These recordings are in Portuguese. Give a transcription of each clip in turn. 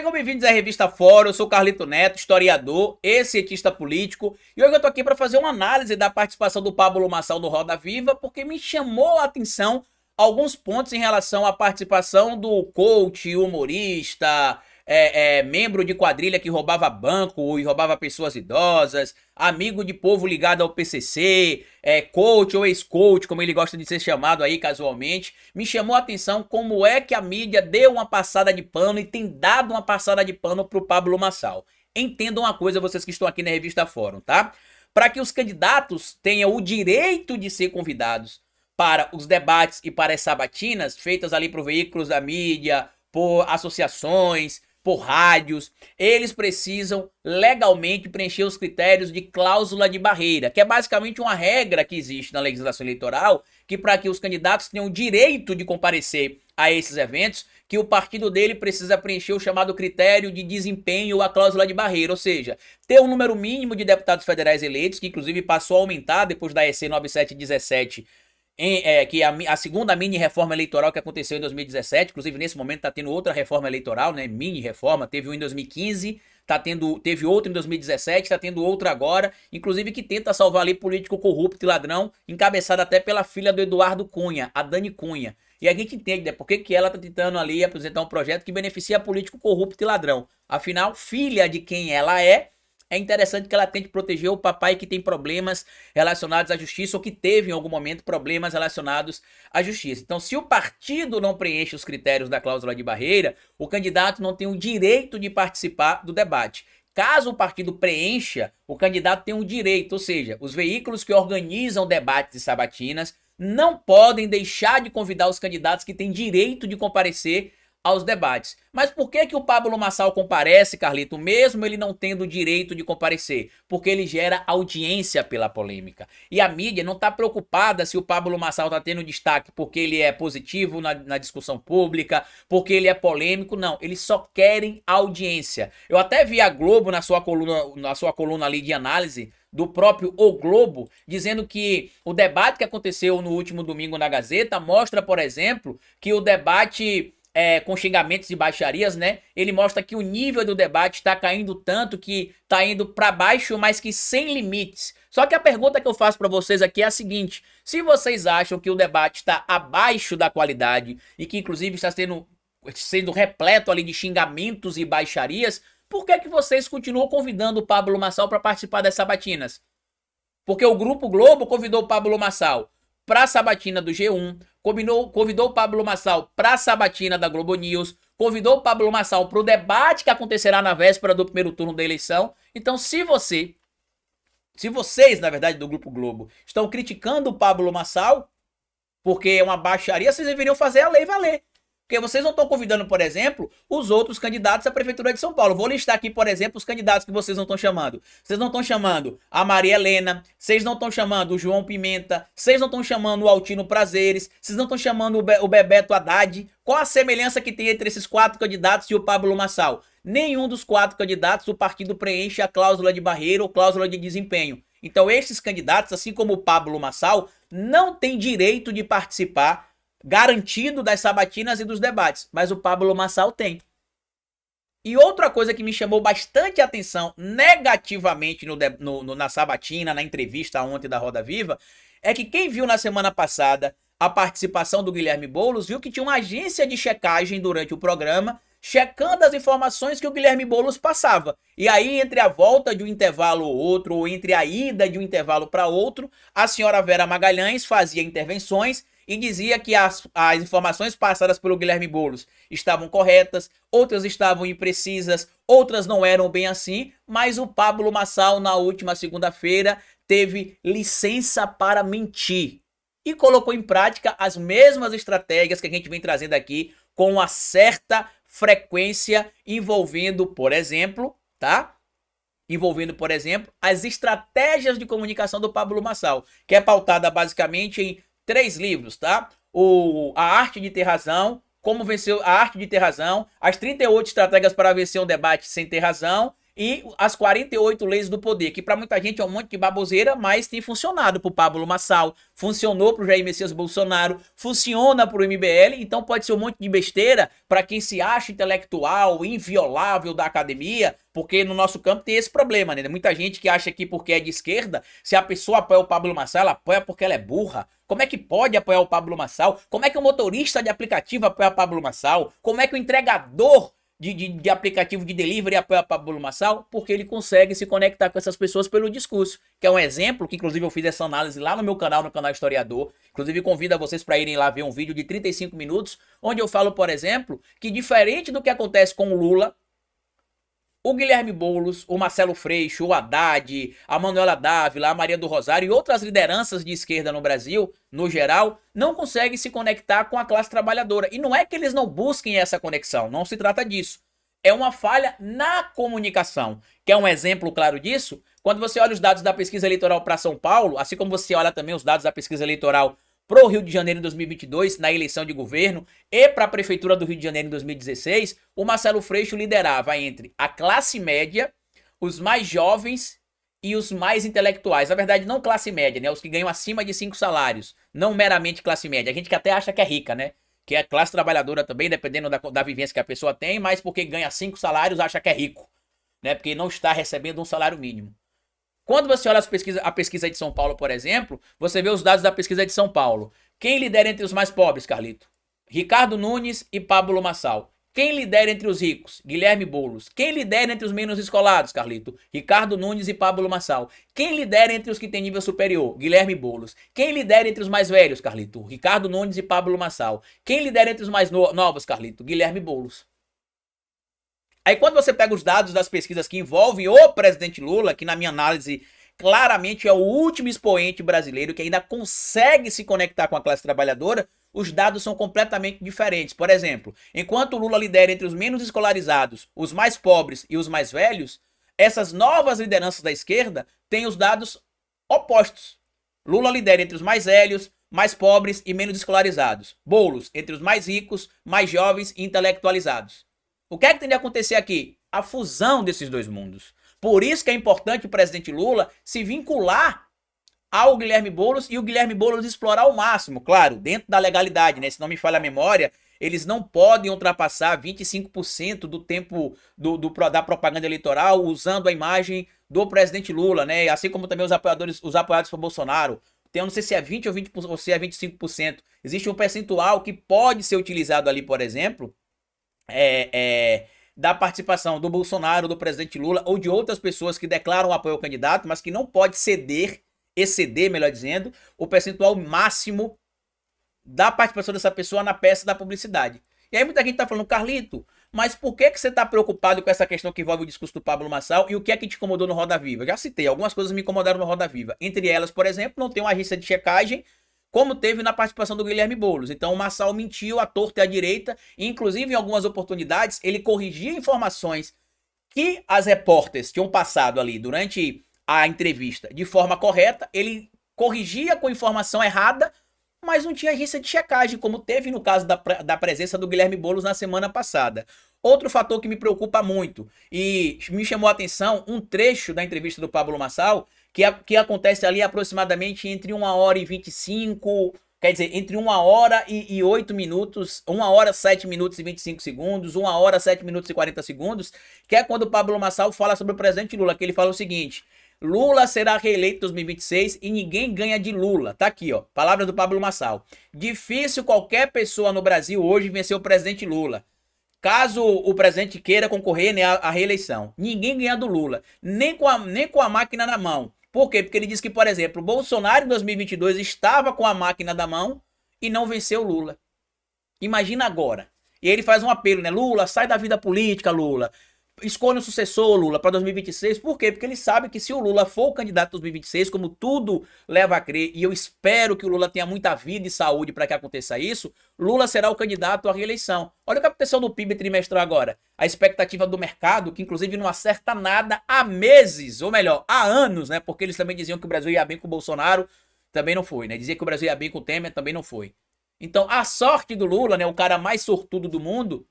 Sejam bem-vindos à Revista Fórum, eu sou Carlito Neto, historiador e cientista político, e hoje eu tô aqui para fazer uma análise da participação do Pablo Massal no Roda Viva, porque me chamou a atenção alguns pontos em relação à participação do coach, humorista, é, é, membro de quadrilha que roubava banco e roubava pessoas idosas, amigo de povo ligado ao PCC, é, coach ou ex-coach, como ele gosta de ser chamado aí casualmente, me chamou a atenção como é que a mídia deu uma passada de pano e tem dado uma passada de pano pro Pablo Massal. Entendam uma coisa, vocês que estão aqui na revista Fórum, tá? Para que os candidatos tenham o direito de ser convidados para os debates e para as sabatinas feitas ali por veículos da mídia, por associações, por rádios, eles precisam legalmente preencher os critérios de cláusula de barreira, que é basicamente uma regra que existe na legislação eleitoral, que para que os candidatos tenham o direito de comparecer a esses eventos, que o partido dele precisa preencher o chamado critério de desempenho ou a cláusula de barreira, ou seja, ter um número mínimo de deputados federais eleitos, que inclusive passou a aumentar depois da EC 9717 em, é, que a, a, segunda mini reforma eleitoral que aconteceu em 2017, inclusive nesse momento está tendo outra reforma eleitoral, né? Mini reforma, teve um em 2015, tá tendo, teve outra em 2017, está tendo outra agora, inclusive que tenta salvar ali político corrupto e ladrão, encabeçada até pela filha do Eduardo Cunha, a Dani Cunha. E a gente entende, né? Por que, que ela está tentando ali apresentar um projeto que beneficia político corrupto e ladrão. Afinal, filha de quem ela é, é interessante que ela tente proteger o papai que tem problemas relacionados à justiça ou que teve em algum momento problemas relacionados à justiça. Então, se o partido não preenche os critérios da cláusula de barreira, o candidato não tem o direito de participar do debate. Caso o partido preencha, o candidato tem o direito, ou seja, os veículos que organizam debates e sabatinas não podem deixar de convidar os candidatos que têm direito de comparecer aos debates. Mas por que que o Pablo Massal comparece, Carlito, mesmo ele não tendo o direito de comparecer? Porque ele gera audiência pela polêmica. E a mídia não está preocupada se o Pablo Massal está tendo destaque porque ele é positivo na, na, discussão pública, porque ele é polêmico, não. Eles só querem audiência. Eu até vi a Globo na sua coluna, na sua coluna ali de análise do próprio O Globo, dizendo que o debate que aconteceu no último domingo na Gazeta mostra, por exemplo, que o debate é, com xingamentos e baixarias, né? Ele mostra que o nível do debate está caindo tanto que está indo para baixo, mas que sem limites. Só que a pergunta que eu faço para vocês aqui é a seguinte: se vocês acham que o debate está abaixo da qualidade e que inclusive está sendo, sendo repleto ali de xingamentos e baixarias, por que é que vocês continuam convidando o Pablo Massal para participar dessas sabatinas? Porque o Grupo Globo convidou o Pablo Massal pra sabatina do G1, combinou, convidou o Pablo Massal pra sabatina da Globo News, convidou o Pablo Massal pro debate que acontecerá na véspera do primeiro turno da eleição. Então, se você, se vocês, na verdade, do Grupo Globo, estão criticando o Pablo Massal, porque é uma baixaria, vocês deveriam fazer a lei valer. Porque vocês não estão convidando, por exemplo, os outros candidatos à Prefeitura de São Paulo. Vou listar aqui, por exemplo, os candidatos que vocês não estão chamando. Vocês não estão chamando a Maria Helena, vocês não estão chamando o João Pimenta, vocês não estão chamando o Altino Prazeres, vocês não estão chamando o, Be o Bebeto Haddad. Qual a semelhança que tem entre esses quatro candidatos e o Pablo Massal? Nenhum dos quatro candidatos o partido preenche a cláusula de barreira ou cláusula de desempenho. Então, esses candidatos, assim como o Pablo Massal, não têm direito de participar garantido das sabatinas e dos debates, mas o Pablo Massal tem. E outra coisa que me chamou bastante atenção negativamente no, no, no, na sabatina, na entrevista ontem da Roda Viva, é que quem viu na semana passada a participação do Guilherme Boulos viu que tinha uma agência de checagem durante o programa checando as informações que o Guilherme Boulos passava. E aí, entre a volta de um intervalo ou outro, ou entre a ida de um intervalo para outro, a senhora Vera Magalhães fazia intervenções e dizia que as, as informações passadas pelo Guilherme Boulos estavam corretas, outras estavam imprecisas, outras não eram bem assim, mas o Pablo Massal, na última segunda-feira, teve licença para mentir e colocou em prática as mesmas estratégias que a gente vem trazendo aqui com uma certa frequência envolvendo, por exemplo, tá? envolvendo, por exemplo, as estratégias de comunicação do Pablo Massal, que é pautada basicamente em Três livros, tá? O A Arte de Ter Razão, Como Vencer a Arte de Ter Razão, As 38 Estratégias para Vencer um Debate Sem Ter Razão e as 48 leis do poder, que para muita gente é um monte de baboseira, mas tem funcionado para o Pablo Massal, funcionou para o Jair Messias Bolsonaro, funciona para o MBL, então pode ser um monte de besteira para quem se acha intelectual, inviolável da academia, porque no nosso campo tem esse problema, né? Muita gente que acha que porque é de esquerda, se a pessoa apoia o Pablo Massal, ela apoia porque ela é burra. Como é que pode apoiar o Pablo Massal? Como é que o motorista de aplicativo apoia o Pablo Massal? Como é que o entregador de, de, de, aplicativo de delivery apoia Pablo Massal, porque ele consegue se conectar com essas pessoas pelo discurso, que é um exemplo que inclusive eu fiz essa análise lá no meu canal, no canal Historiador. Inclusive convido a vocês para irem lá ver um vídeo de 35 minutos, onde eu falo, por exemplo, que diferente do que acontece com o Lula, o Guilherme Boulos, o Marcelo Freixo, o Haddad, a Manuela Dávila, a Maria do Rosário e outras lideranças de esquerda no Brasil, no geral, não conseguem se conectar com a classe trabalhadora. E não é que eles não busquem essa conexão, não se trata disso. É uma falha na comunicação. Quer um exemplo claro disso? Quando você olha os dados da pesquisa eleitoral para São Paulo, assim como você olha também os dados da pesquisa eleitoral para o Rio de Janeiro em 2022, na eleição de governo, e para a Prefeitura do Rio de Janeiro em 2016, o Marcelo Freixo liderava entre a classe média, os mais jovens e os mais intelectuais. Na verdade, não classe média, né? Os que ganham acima de cinco salários, não meramente classe média. A gente que até acha que é rica, né? Que é classe trabalhadora também, dependendo da, da vivência que a pessoa tem, mas porque ganha cinco salários acha que é rico, né? Porque não está recebendo um salário mínimo. Quando você olha as pesquisa, a pesquisa de São Paulo, por exemplo, você vê os dados da pesquisa de São Paulo. Quem lidera entre os mais pobres, Carlito? Ricardo Nunes e Pablo Massal. Quem lidera entre os ricos? Guilherme Boulos. Quem lidera entre os menos escolados, Carlito? Ricardo Nunes e Pablo Massal. Quem lidera entre os que têm nível superior? Guilherme Boulos. Quem lidera entre os mais velhos, Carlito? Ricardo Nunes e Pablo Massal. Quem lidera entre os mais no novos, Carlito? Guilherme Boulos. Aí quando você pega os dados das pesquisas que envolvem o presidente Lula, que na minha análise claramente é o último expoente brasileiro que ainda consegue se conectar com a classe trabalhadora, os dados são completamente diferentes. Por exemplo, enquanto Lula lidera entre os menos escolarizados, os mais pobres e os mais velhos, essas novas lideranças da esquerda têm os dados opostos. Lula lidera entre os mais velhos, mais pobres e menos escolarizados. Bolos entre os mais ricos, mais jovens e intelectualizados. O que é que tem de acontecer aqui? A fusão desses dois mundos. Por isso que é importante o presidente Lula se vincular ao Guilherme Boulos e o Guilherme Boulos explorar ao máximo, claro, dentro da legalidade, né? Se não me falha a memória, eles não podem ultrapassar 25% do tempo do, do, da propaganda eleitoral usando a imagem do presidente Lula, né? Assim como também os apoiadores, os apoiados para Bolsonaro. Tem, então, não sei se é 20 ou 20 ou se é 25%. Existe um percentual que pode ser utilizado ali, por exemplo, é, é, da participação do Bolsonaro, do presidente Lula ou de outras pessoas que declaram apoio ao candidato, mas que não pode ceder, exceder, melhor dizendo, o percentual máximo da participação dessa pessoa na peça da publicidade. E aí muita gente tá falando, Carlito, mas por que, que você tá preocupado com essa questão que envolve o discurso do Pablo Massal e o que é que te incomodou no Roda Viva? já citei, algumas coisas me incomodaram no Roda Viva. Entre elas, por exemplo, não tem uma agência de checagem como teve na participação do Guilherme Boulos. Então o Massal mentiu à torta e à direita, e, inclusive em algumas oportunidades ele corrigia informações que as repórteres tinham passado ali durante a entrevista de forma correta, ele corrigia com informação errada, mas não tinha agência de checagem, como teve no caso da, da presença do Guilherme Boulos na semana passada. Outro fator que me preocupa muito e me chamou a atenção um trecho da entrevista do Pablo Massal, que, a, que acontece ali aproximadamente entre 1 hora e 25, quer dizer, entre 1 hora e, e 8 minutos, 1 hora 7 minutos e 25 segundos, 1 hora 7 minutos e 40 segundos, que é quando o Pablo Massal fala sobre o presidente Lula, que ele fala o seguinte... Lula será reeleito em 2026 e ninguém ganha de Lula. Tá aqui, ó. Palavras do Pablo Massal. Difícil qualquer pessoa no Brasil hoje vencer o presidente Lula. Caso o presidente queira concorrer né, à reeleição, ninguém ganha do Lula, nem com, a, nem com a máquina na mão. Por quê? Porque ele diz que, por exemplo, Bolsonaro em 2022 estava com a máquina da mão e não venceu Lula. Imagina agora. E ele faz um apelo, né? Lula, sai da vida política, Lula escolhe um sucessor, Lula, para 2026. Por quê? Porque ele sabe que se o Lula for o candidato de 2026, como tudo leva a crer, e eu espero que o Lula tenha muita vida e saúde para que aconteça isso, Lula será o candidato à reeleição. Olha o que aconteceu no PIB trimestral agora. A expectativa do mercado, que inclusive não acerta nada há meses, ou melhor, há anos, né? Porque eles também diziam que o Brasil ia bem com o Bolsonaro, também não foi, né? Dizia que o Brasil ia bem com o Temer, também não foi. Então, a sorte do Lula, né, o cara mais sortudo do mundo,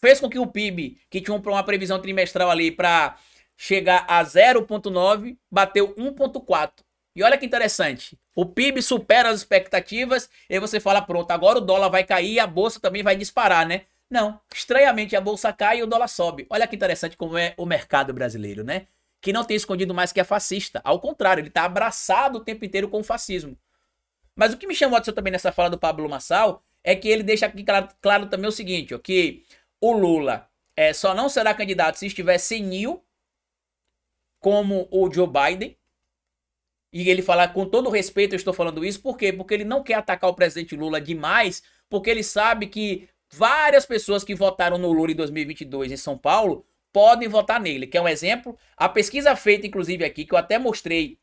fez com que o PIB, que tinha uma previsão trimestral ali para chegar a 0,9, bateu 1,4. E olha que interessante. O PIB supera as expectativas e você fala, pronto, agora o dólar vai cair e a bolsa também vai disparar, né? Não, estranhamente a bolsa cai e o dólar sobe. Olha que interessante como é o mercado brasileiro, né? Que não tem escondido mais que é fascista. Ao contrário, ele está abraçado o tempo inteiro com o fascismo. Mas o que me chamou a atenção também nessa fala do Pablo Massal é que ele deixa aqui claro, claro também o seguinte, ó, que o Lula é, só não será candidato se estiver senil, como o Joe Biden. E ele falar com todo respeito, eu estou falando isso, por quê? Porque ele não quer atacar o presidente Lula demais, porque ele sabe que várias pessoas que votaram no Lula em 2022 em São Paulo podem votar nele. Quer um exemplo? A pesquisa feita, inclusive, aqui, que eu até mostrei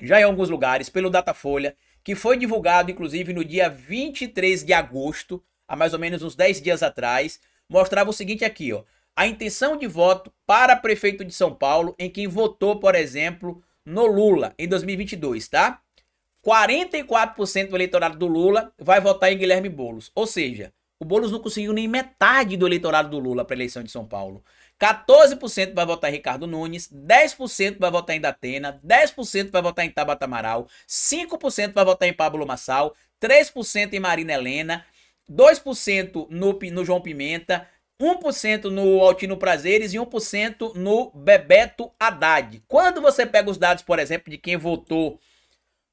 já em alguns lugares, pelo Datafolha, que foi divulgado, inclusive, no dia 23 de agosto, há mais ou menos uns 10 dias atrás, mostrava o seguinte aqui, ó. A intenção de voto para prefeito de São Paulo em quem votou, por exemplo, no Lula em 2022, tá? 44% do eleitorado do Lula vai votar em Guilherme Boulos. Ou seja, o Boulos não conseguiu nem metade do eleitorado do Lula para a eleição de São Paulo. 14% vai votar em Ricardo Nunes, 10% vai votar em Datena, 10% vai votar em Tabata Amaral, 5% vai votar em Pablo Massal, 3% em Marina Helena, 2% no, no João Pimenta, 1% no Altino Prazeres e 1% no Bebeto Haddad. Quando você pega os dados, por exemplo, de quem votou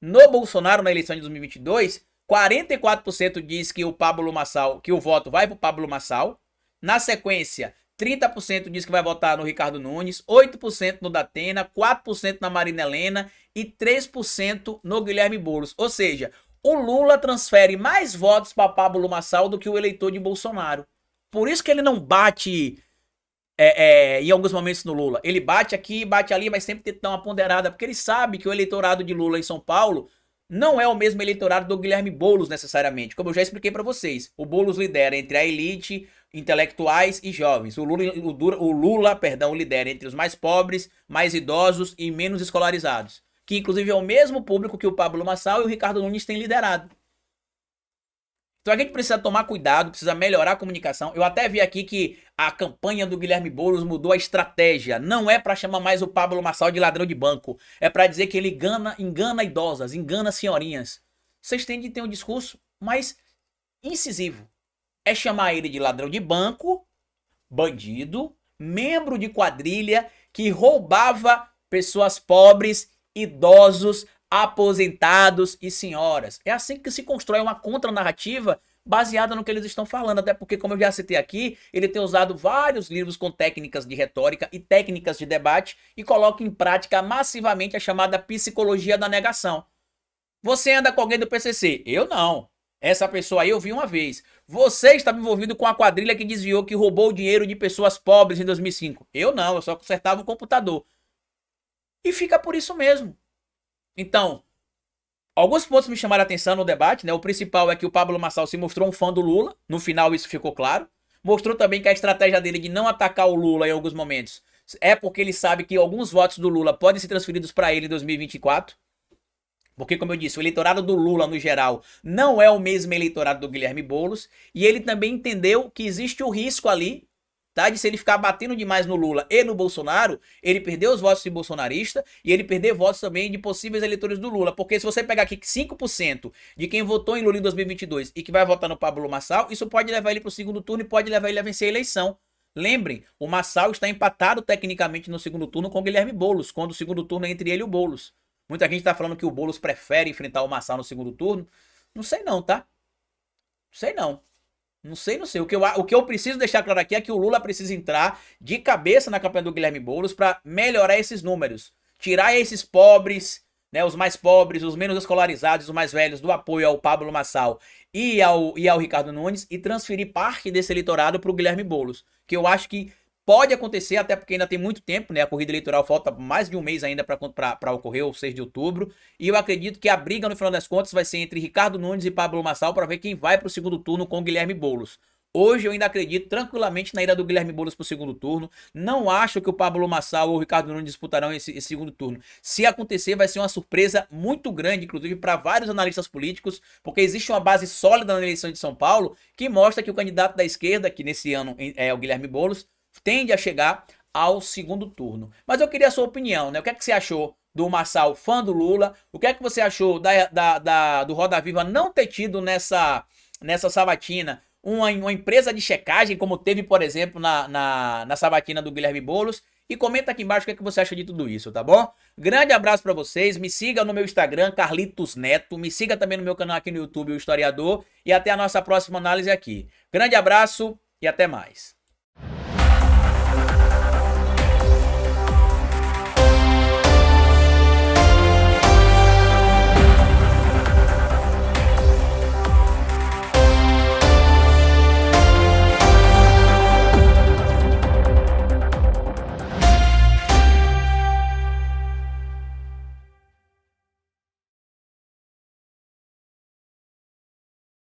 no Bolsonaro na eleição de 2022, 44% diz que o Pablo Massal, que o voto vai para o Pablo Massal. Na sequência, 30% diz que vai votar no Ricardo Nunes, 8% no Datena, 4% na Marina Helena e 3% no Guilherme Boulos. Ou seja, o Lula transfere mais votos para Pablo Massal do que o eleitor de Bolsonaro. Por isso que ele não bate é, é, em alguns momentos no Lula. Ele bate aqui, bate ali, mas sempre que dar uma ponderada, porque ele sabe que o eleitorado de Lula em São Paulo não é o mesmo eleitorado do Guilherme Boulos necessariamente, como eu já expliquei para vocês. O Boulos lidera entre a elite, intelectuais e jovens. O Lula, o, o Lula, perdão, lidera entre os mais pobres, mais idosos e menos escolarizados que inclusive é o mesmo público que o Pablo Massal e o Ricardo Nunes têm liderado. Então a gente precisa tomar cuidado, precisa melhorar a comunicação. Eu até vi aqui que a campanha do Guilherme Boulos mudou a estratégia. Não é para chamar mais o Pablo Massal de ladrão de banco. É para dizer que ele engana, engana idosas, engana senhorinhas. Vocês têm de ter um discurso mais incisivo. É chamar ele de ladrão de banco, bandido, membro de quadrilha que roubava pessoas pobres idosos, aposentados e senhoras. É assim que se constrói uma contranarrativa baseada no que eles estão falando, até porque, como eu já citei aqui, ele tem usado vários livros com técnicas de retórica e técnicas de debate e coloca em prática massivamente a chamada psicologia da negação. Você anda com alguém do PCC? Eu não. Essa pessoa aí eu vi uma vez. Você estava envolvido com a quadrilha que desviou, que roubou o dinheiro de pessoas pobres em 2005? Eu não, eu só consertava o computador e fica por isso mesmo. Então, alguns pontos me chamaram a atenção no debate, né? O principal é que o Pablo Massal se mostrou um fã do Lula, no final isso ficou claro. Mostrou também que a estratégia dele de não atacar o Lula em alguns momentos é porque ele sabe que alguns votos do Lula podem ser transferidos para ele em 2024. Porque, como eu disse, o eleitorado do Lula, no geral, não é o mesmo eleitorado do Guilherme Boulos. E ele também entendeu que existe o risco ali Tá? De se ele ficar batendo demais no Lula e no Bolsonaro, ele perder os votos de bolsonarista e ele perder votos também de possíveis eleitores do Lula. Porque se você pegar aqui 5% de quem votou em Lula em 2022 e que vai votar no Pablo Massal, isso pode levar ele para o segundo turno e pode levar ele a vencer a eleição. Lembrem, o Massal está empatado tecnicamente no segundo turno com o Guilherme Boulos, quando o segundo turno é entre ele e o Boulos. Muita gente está falando que o Boulos prefere enfrentar o Massal no segundo turno. Não sei não, tá? Não sei não. Não sei, não sei. O que, eu, o que eu preciso deixar claro aqui é que o Lula precisa entrar de cabeça na campanha do Guilherme Boulos para melhorar esses números. Tirar esses pobres, né, os mais pobres, os menos escolarizados, os mais velhos, do apoio ao Pablo Massal e ao, e ao Ricardo Nunes e transferir parte desse eleitorado para o Guilherme Boulos. Que eu acho que Pode acontecer, até porque ainda tem muito tempo, né? A corrida eleitoral falta mais de um mês ainda para ocorrer, o 6 de outubro. E eu acredito que a briga, no final das contas, vai ser entre Ricardo Nunes e Pablo Massal para ver quem vai para o segundo turno com Guilherme Boulos. Hoje eu ainda acredito tranquilamente na ida do Guilherme Boulos para o segundo turno. Não acho que o Pablo Massal ou o Ricardo Nunes disputarão esse, esse, segundo turno. Se acontecer, vai ser uma surpresa muito grande, inclusive para vários analistas políticos, porque existe uma base sólida na eleição de São Paulo que mostra que o candidato da esquerda, que nesse ano é, é o Guilherme Boulos, tende a chegar ao segundo turno. Mas eu queria a sua opinião, né? O que é que você achou do Massal, fã do Lula? O que é que você achou da, da, da do Roda Viva não ter tido nessa, nessa sabatina uma, uma empresa de checagem, como teve, por exemplo, na, na, na sabatina do Guilherme Boulos? E comenta aqui embaixo o que, é que você acha de tudo isso, tá bom? Grande abraço para vocês, me siga no meu Instagram, Carlitos Neto, me siga também no meu canal aqui no YouTube, o Historiador, e até a nossa próxima análise aqui. Grande abraço e até mais.